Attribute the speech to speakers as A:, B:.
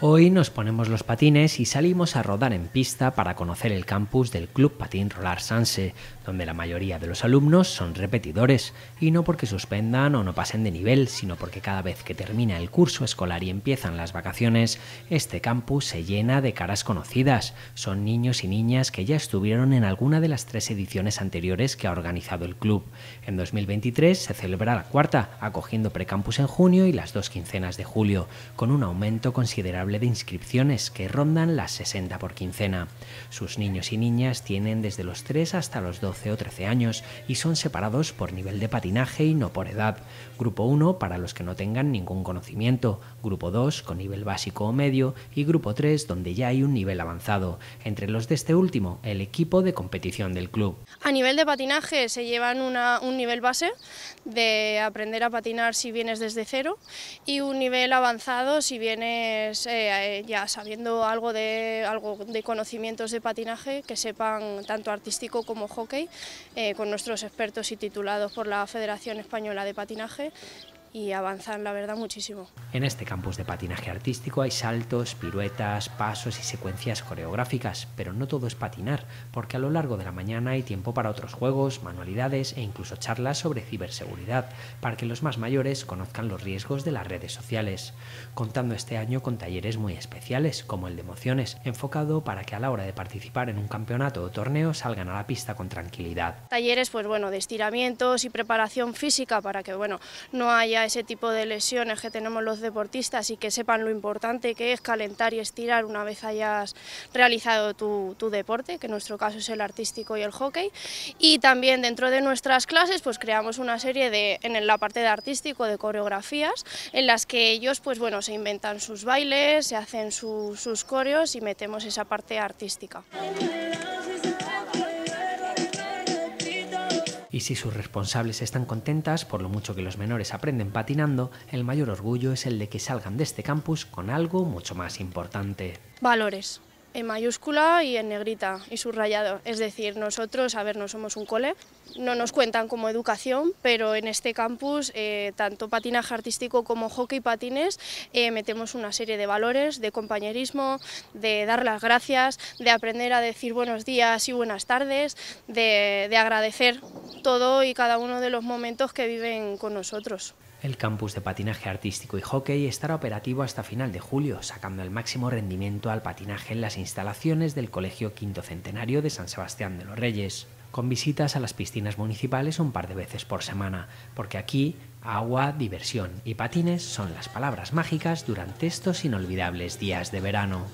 A: Hoy nos ponemos los patines y salimos a rodar en pista para conocer el campus del Club Patín Rolar Sanse, donde la mayoría de los alumnos son repetidores, y no porque suspendan o no pasen de nivel, sino porque cada vez que termina el curso escolar y empiezan las vacaciones, este campus se llena de caras conocidas. Son niños y niñas que ya estuvieron en alguna de las tres ediciones anteriores que ha organizado el club. En 2023 se celebra la cuarta, acogiendo precampus en junio y las dos quincenas de julio, con un aumento considerable de inscripciones que rondan las 60 por quincena. Sus niños y niñas tienen desde los 3 hasta los 12 o 13 años y son separados por nivel de patinaje y no por edad. Grupo 1 para los que no tengan ningún conocimiento, grupo 2 con nivel básico o medio y grupo 3 donde ya hay un nivel avanzado. Entre los de este último, el equipo de competición del club.
B: A nivel de patinaje se llevan un nivel base de aprender a patinar si vienes desde cero y un nivel avanzado si vienes... Eh, eh, ya sabiendo algo de, algo de conocimientos de patinaje que sepan tanto artístico como hockey, eh, con nuestros expertos y titulados por la Federación Española de Patinaje, y avanzan, la verdad, muchísimo.
A: En este campus de patinaje artístico hay saltos, piruetas, pasos y secuencias coreográficas, pero no todo es patinar, porque a lo largo de la mañana hay tiempo para otros juegos, manualidades e incluso charlas sobre ciberseguridad, para que los más mayores conozcan los riesgos de las redes sociales, contando este año con talleres muy especiales, como el de emociones, enfocado para que a la hora de participar en un campeonato o torneo salgan a la pista con tranquilidad.
B: Talleres pues bueno, de estiramientos y preparación física para que bueno, no haya ese tipo de lesiones que tenemos los deportistas y que sepan lo importante que es calentar y estirar una vez hayas realizado tu, deporte, que en nuestro caso es el artístico y el hockey. Y también dentro de nuestras clases pues creamos una serie de, en la parte de artístico, de coreografías, en las que ellos pues bueno, se inventan sus bailes, se hacen sus coreos y metemos esa parte artística.
A: Y si sus responsables están contentas por lo mucho que los menores aprenden patinando, el mayor orgullo es el de que salgan de este campus con algo mucho más importante.
B: Valores en mayúscula y en negrita y subrayado. Es decir, nosotros, a ver, no somos un cole, no nos cuentan como educación, pero en este campus, eh, tanto patinaje artístico como hockey patines, eh, metemos una serie de valores, de compañerismo, de dar las gracias, de aprender a decir buenos días y buenas tardes, de agradecer todo y cada uno de los momentos que viven con nosotros.
A: El campus de patinaje artístico y hockey estará operativo hasta final de julio, sacando el máximo rendimiento al patinaje en las instalaciones del Colegio Quinto Centenario de San Sebastián de los Reyes, con visitas a las piscinas municipales un par de veces por semana, porque aquí agua, diversión y patines son las palabras mágicas durante estos inolvidables días de verano.